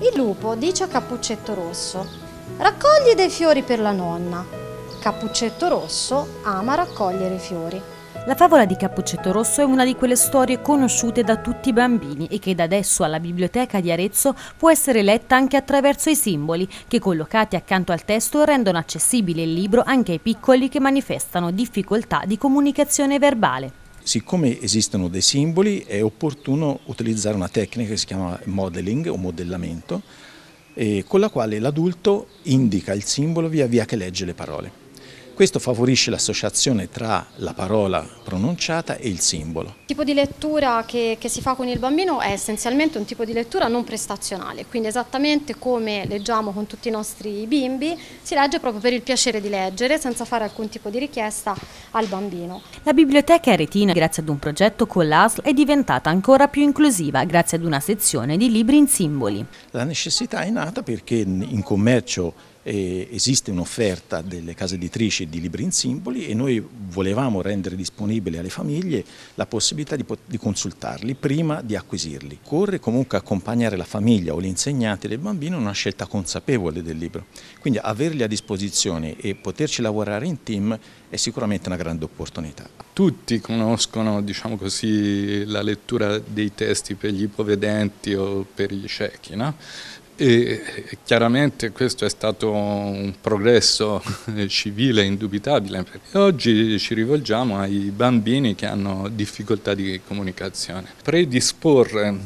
Il lupo dice a Cappuccetto Rosso, raccogli dei fiori per la nonna. Cappuccetto Rosso ama raccogliere i fiori. La favola di Cappuccetto Rosso è una di quelle storie conosciute da tutti i bambini e che da adesso alla biblioteca di Arezzo può essere letta anche attraverso i simboli che collocati accanto al testo rendono accessibile il libro anche ai piccoli che manifestano difficoltà di comunicazione verbale. Siccome esistono dei simboli è opportuno utilizzare una tecnica che si chiama modeling o modellamento eh, con la quale l'adulto indica il simbolo via via che legge le parole. Questo favorisce l'associazione tra la parola pronunciata e il simbolo. Il tipo di lettura che, che, si fa con il bambino è essenzialmente un tipo di lettura non prestazionale, quindi esattamente come leggiamo con tutti i nostri bimbi, si legge proprio per il piacere di leggere senza fare alcun tipo di richiesta al bambino. La biblioteca Retina, grazie ad un progetto con l'ASL, è diventata ancora più inclusiva grazie ad una sezione di libri in simboli. La necessità è nata perché in commercio eh, esiste un'offerta delle case editrici di libri in simboli e noi volevamo rendere disponibile alle famiglie la possibilità di, di consultarli prima di acquisirli. Occorre comunque accompagnare la famiglia o l'insegnante del bambino in una scelta consapevole del libro, quindi averli a disposizione e poterci lavorare in team è sicuramente una grande opportunità. Tutti conoscono diciamo così, la lettura dei testi per gli ipovedenti o per gli ciechi, no? E chiaramente questo è stato un progresso eh, civile indubitabile. Oggi ci rivolgiamo ai bambini che hanno difficoltà di comunicazione. Predisporre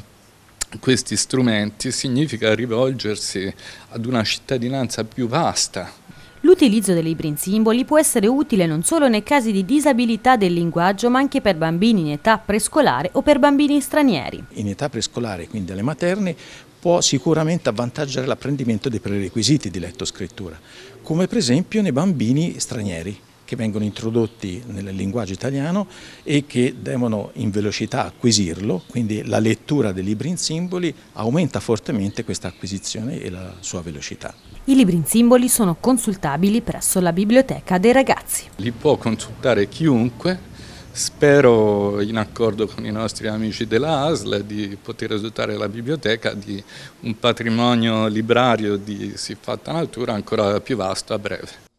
questi strumenti significa rivolgersi ad una cittadinanza più vasta L'utilizzo dei libri in simboli può essere utile non solo nei casi di disabilità del linguaggio, ma anche per bambini in età prescolare o per bambini stranieri. In età prescolare, quindi alle materne, può sicuramente avvantaggiare l'apprendimento dei prerequisiti di letto-scrittura, come per esempio nei bambini stranieri che vengono introdotti nel linguaggio italiano e che devono in velocità acquisirlo, quindi la lettura dei libri in simboli aumenta fortemente questa acquisizione e la sua velocità. I libri in simboli sono consultabili presso la biblioteca dei ragazzi. Li può consultare chiunque Spero, in accordo con i nostri amici della ASL, di poter dotare la biblioteca di un patrimonio librario di siffatta natura ancora più vasto a breve.